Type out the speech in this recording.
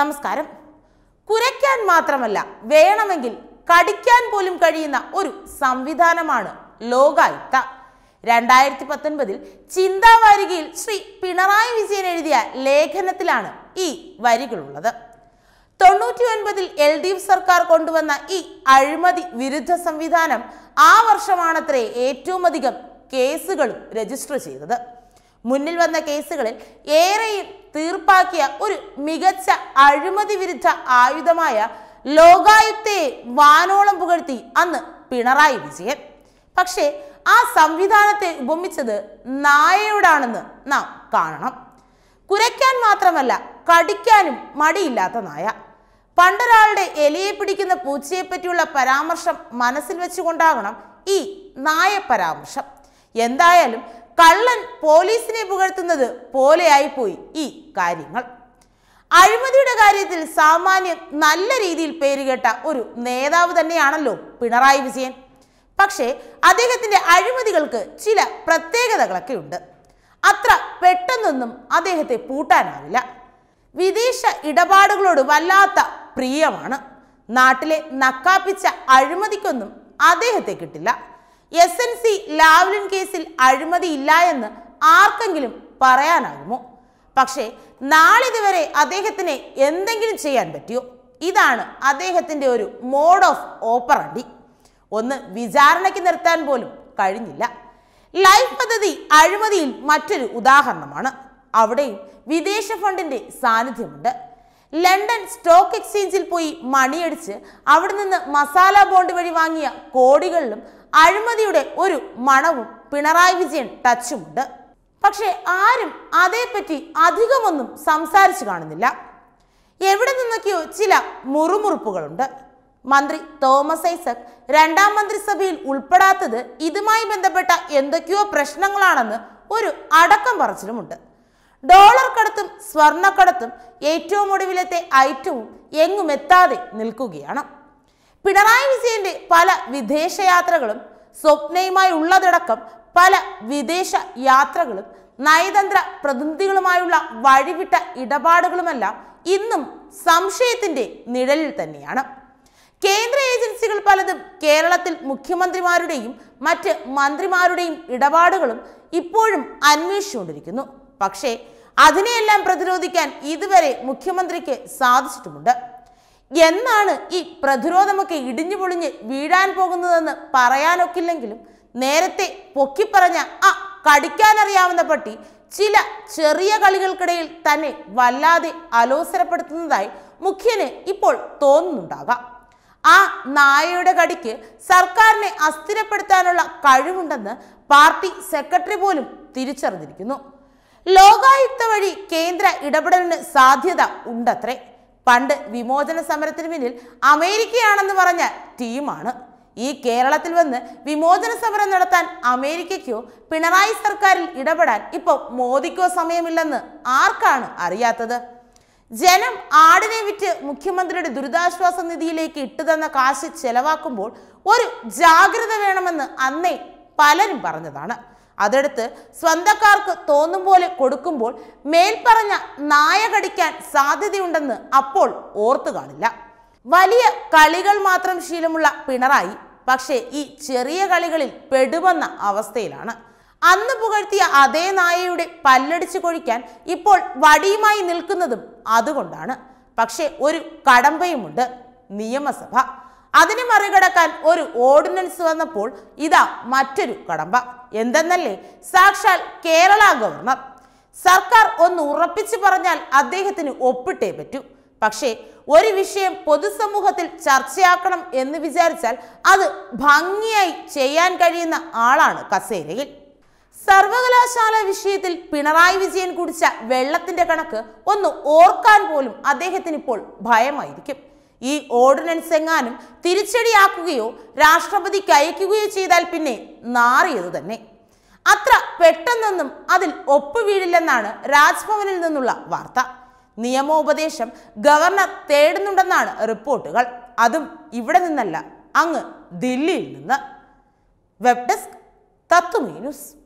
നമസ്കാരം കുരയ്ക്കാൻ മാത്രമല്ല വേണമെങ്കിൽ കടിക്കാൻ പോലും കഴിയുന്ന ഒരു സംവിധാനമാണ് ലോകായുക്ത രണ്ടായിരത്തി പത്തൊൻപതിൽ ചിന്താവാരികയിൽ ശ്രീ പിണറായി വിജയൻ എഴുതിയ ലേഖനത്തിലാണ് ഈ വരികളുള്ളത് തൊണ്ണൂറ്റി ഒൻപതിൽ എൽ ഡി എഫ് സർക്കാർ കൊണ്ടുവന്ന ഈ അഴിമതി വിരുദ്ധ സംവിധാനം ആ വർഷമാണത്രേ ഏറ്റവും അധികം കേസുകളും രജിസ്റ്റർ ചെയ്തത് മുന്നിൽ വന്ന കേസുകളിൽ ഏറെയും തീർപ്പാക്കിയ ഒരു മികച്ച അഴിമതി വിരുദ്ധ ആയുധമായ ലോകായുക്തയെ വാനോളം പുകഴ്ത്തി അന്ന് പിണറായി വിജയൻ പക്ഷേ ആ സംവിധാനത്തെ ഉപമിച്ചത് നായയോടാണെന്ന് നാം കാണണം കുരയ്ക്കാൻ മാത്രമല്ല കടിക്കാനും മടിയില്ലാത്ത നായ പണ്ടൊരാളുടെ എലിയെ പിടിക്കുന്ന പൂച്ചയെപ്പറ്റിയുള്ള പരാമർശം മനസ്സിൽ വെച്ചുകൊണ്ടാകണം ഈ നായ പരാമർശം എന്തായാലും കള്ളൻ പോലീസിനെ പുകഴ്ത്തുന്നത് പോയി ഈ കാര്യങ്ങൾ അഴിമതിയുടെ കാര്യത്തിൽ സാമാന്യം നല്ല രീതിയിൽ പേരുകേട്ട ഒരു നേതാവ് തന്നെയാണല്ലോ പിണറായി വിജയൻ പക്ഷേ അദ്ദേഹത്തിന്റെ അഴിമതികൾക്ക് ചില പ്രത്യേകതകളൊക്കെ ഉണ്ട് അത്ര പെട്ടെന്നൊന്നും അദ്ദേഹത്തെ പൂട്ടാനാവില്ല വിദേശ ഇടപാടുകളോട് വല്ലാത്ത പ്രിയമാണ് നാട്ടിലെ നക്കാപ്പിച്ച അഴിമതിക്കൊന്നും അദ്ദേഹത്തെ കിട്ടില്ല എസ് എൻ സി ലാവ്ലിൻ കേസിൽ ഇല്ല എന്ന് ആർക്കെങ്കിലും പറയാനാകുമോ പക്ഷേ നാളിതുവരെ അദ്ദേഹത്തിന് എന്തെങ്കിലും ചെയ്യാൻ പറ്റിയോ ഇതാണ് അദ്ദേഹത്തിൻ്റെ ഒരു മോഡ് ഓഫ് ഓപ്പറണ്ടി ഒന്ന് വിചാരണയ്ക്ക് നിർത്താൻ പോലും കഴിഞ്ഞില്ല ലൈഫ് പദ്ധതി അഴിമതിയിൽ മറ്റൊരു ഉദാഹരണമാണ് അവിടെയും വിദേശ ഫണ്ടിൻ്റെ സാന്നിധ്യമുണ്ട് ലണ്ടൻ സ്റ്റോക്ക് എക്സ്ചേഞ്ചിൽ പോയി മണിയടിച്ച് അവിടെ നിന്ന് മസാല ബോണ്ട് വഴി വാങ്ങിയ കോടികളിലും അഴിമതിയുടെ ഒരു മണവും പിണറായി വിജയൻ ടച്ചുമുണ്ട് പക്ഷേ ആരും അതേപ്പറ്റി അധികമൊന്നും സംസാരിച്ചു കാണുന്നില്ല എവിടെ നിന്നൊക്കെയോ ചില മുറുമുറുപ്പുകളുണ്ട് മന്ത്രി തോമസ് ഐസക് രണ്ടാം മന്ത്രിസഭയിൽ ഉൾപ്പെടാത്തത് ഇതുമായി ബന്ധപ്പെട്ട എന്തൊക്കെയോ പ്രശ്നങ്ങളാണെന്ന് ഒരു അടക്കം പറച്ചിലുമുണ്ട് ഡോളർ കടത്തും സ്വർണക്കടത്തും ഏറ്റവും ഒടുവിലത്തെ ഐറ്റവും എങ്ങുമെത്താതെ നിൽക്കുകയാണ് പിണറായി വിജയന്റെ പല വിദേശയാത്രകളും സ്വപ്നയുമായി ഉള്ളതടക്കം പല വിദേശ യാത്രകളും നയതന്ത്ര പ്രതിനിധികളുമായുള്ള വഴിവിട്ട ഇടപാടുകളുമെല്ലാം ഇന്നും സംശയത്തിന്റെ നിഴലിൽ തന്നെയാണ് കേന്ദ്ര ഏജൻസികൾ പലതും കേരളത്തിൽ മുഖ്യമന്ത്രിമാരുടെയും മറ്റ് മന്ത്രിമാരുടെയും ഇടപാടുകളും ഇപ്പോഴും അന്വേഷിച്ചുകൊണ്ടിരിക്കുന്നു പക്ഷേ അതിനെയെല്ലാം പ്രതിരോധിക്കാൻ ഇതുവരെ മുഖ്യമന്ത്രിക്ക് സാധിച്ചിട്ടുമുണ്ട് എന്നാണ് ഈ പ്രതിരോധമൊക്കെ ഇടിഞ്ഞു പൊളിഞ്ഞ് വീഴാൻ പോകുന്നതെന്ന് പറയാനൊക്കില്ലെങ്കിലും നേരത്തെ പൊക്കിപ്പറഞ്ഞ ആ കടിക്കാനറിയാവുന്ന പട്ടി ചില ചെറിയ കളികൾക്കിടയിൽ തന്നെ വല്ലാതെ അലോസരപ്പെടുത്തുന്നതായി മുഖ്യന് ഇപ്പോൾ തോന്നുന്നുണ്ടാകാം ആ നായയുടെ കടിക്ക് സർക്കാരിനെ അസ്ഥിരപ്പെടുത്താനുള്ള കഴിവുണ്ടെന്ന് പാർട്ടി സെക്രട്ടറി പോലും തിരിച്ചറിഞ്ഞിരിക്കുന്നു ലോകായുക്ത വഴി കേന്ദ്ര ഇടപെടലിന് സാധ്യത ഉണ്ടത്രേ പണ്ട് വിമോചന സമരത്തിന് പിന്നിൽ അമേരിക്കയാണെന്ന് പറഞ്ഞ ടീമാണ് ഈ കേരളത്തിൽ വന്ന് വിമോചന സമരം നടത്താൻ അമേരിക്കയ്ക്കോ പിണറായി സർക്കാരിൽ ഇടപെടാൻ ഇപ്പോൾ മോദിക്കോ സമയമില്ലെന്ന് ആർക്കാണ് അറിയാത്തത് ജനം ആടിനെ വിറ്റ് മുഖ്യമന്ത്രിയുടെ ദുരിതാശ്വാസ നിധിയിലേക്ക് ഇട്ടുതന്ന കാശ് ചെലവാക്കുമ്പോൾ ഒരു ജാഗ്രത വേണമെന്ന് അന്നേ പലരും പറഞ്ഞതാണ് അതെടുത്ത് സ്വന്തക്കാർക്ക് തോന്നും പോലെ കൊടുക്കുമ്പോൾ മേൽപ്പറഞ്ഞ നായ കടിക്കാൻ സാധ്യതയുണ്ടെന്ന് അപ്പോൾ ഓർത്തു കാണില്ല വലിയ കളികൾ മാത്രം ശീലമുള്ള പിണറായി പക്ഷേ ഈ ചെറിയ കളികളിൽ പെടുവന്ന അവസ്ഥയിലാണ് അന്ന് പുകഴ്ത്തിയ അതേ നായയുടെ പല്ലടിച്ചു കൊഴിക്കാൻ ഇപ്പോൾ വടിയുമായി നിൽക്കുന്നതും അതുകൊണ്ടാണ് പക്ഷേ ഒരു കടമ്പയുമുണ്ട് നിയമസഭ അതിനെ മറികടക്കാൻ ഒരു ഓർഡിനൻസ് വന്നപ്പോൾ ഇതാ മറ്റൊരു കടമ്പ എന്തെന്നല്ലേ സാക്ഷാൽ കേരള ഗവർണർ സർക്കാർ ഒന്ന് ഉറപ്പിച്ചു പറഞ്ഞാൽ അദ്ദേഹത്തിന് ഒപ്പിട്ടേ പറ്റൂ പക്ഷേ ഒരു വിഷയം പൊതുസമൂഹത്തിൽ ചർച്ചയാക്കണം എന്ന് വിചാരിച്ചാൽ അത് ഭംഗിയായി ചെയ്യാൻ കഴിയുന്ന ആളാണ് കസേരയിൽ സർവകലാശാല വിഷയത്തിൽ പിണറായി വിജയൻ കുടിച്ച വെള്ളത്തിന്റെ കണക്ക് ഒന്ന് ഓർക്കാൻ പോലും അദ്ദേഹത്തിന് ഇപ്പോൾ ഭയമായിരിക്കും ഈ ഓർഡിനൻസ് എങ്ങാനും തിരിച്ചടിയാക്കുകയോ രാഷ്ട്രപതിക്ക് അയക്കുകയോ ചെയ്താൽ പിന്നെ നാറിയത് തന്നെ അത്ര പെട്ടെന്നൊന്നും അതിൽ ഒപ്പുവീഴില്ലെന്നാണ് രാജ്ഭവനിൽ നിന്നുള്ള വാർത്ത നിയമോപദേശം ഗവർണർ തേടുന്നുണ്ടെന്നാണ് റിപ്പോർട്ടുകൾ അതും ഇവിടെ നിന്നല്ല അങ്ങ് ദില്ലിയിൽ നിന്ന് വെബ് ഡെസ്ക് തത്വമേ ന്യൂസ്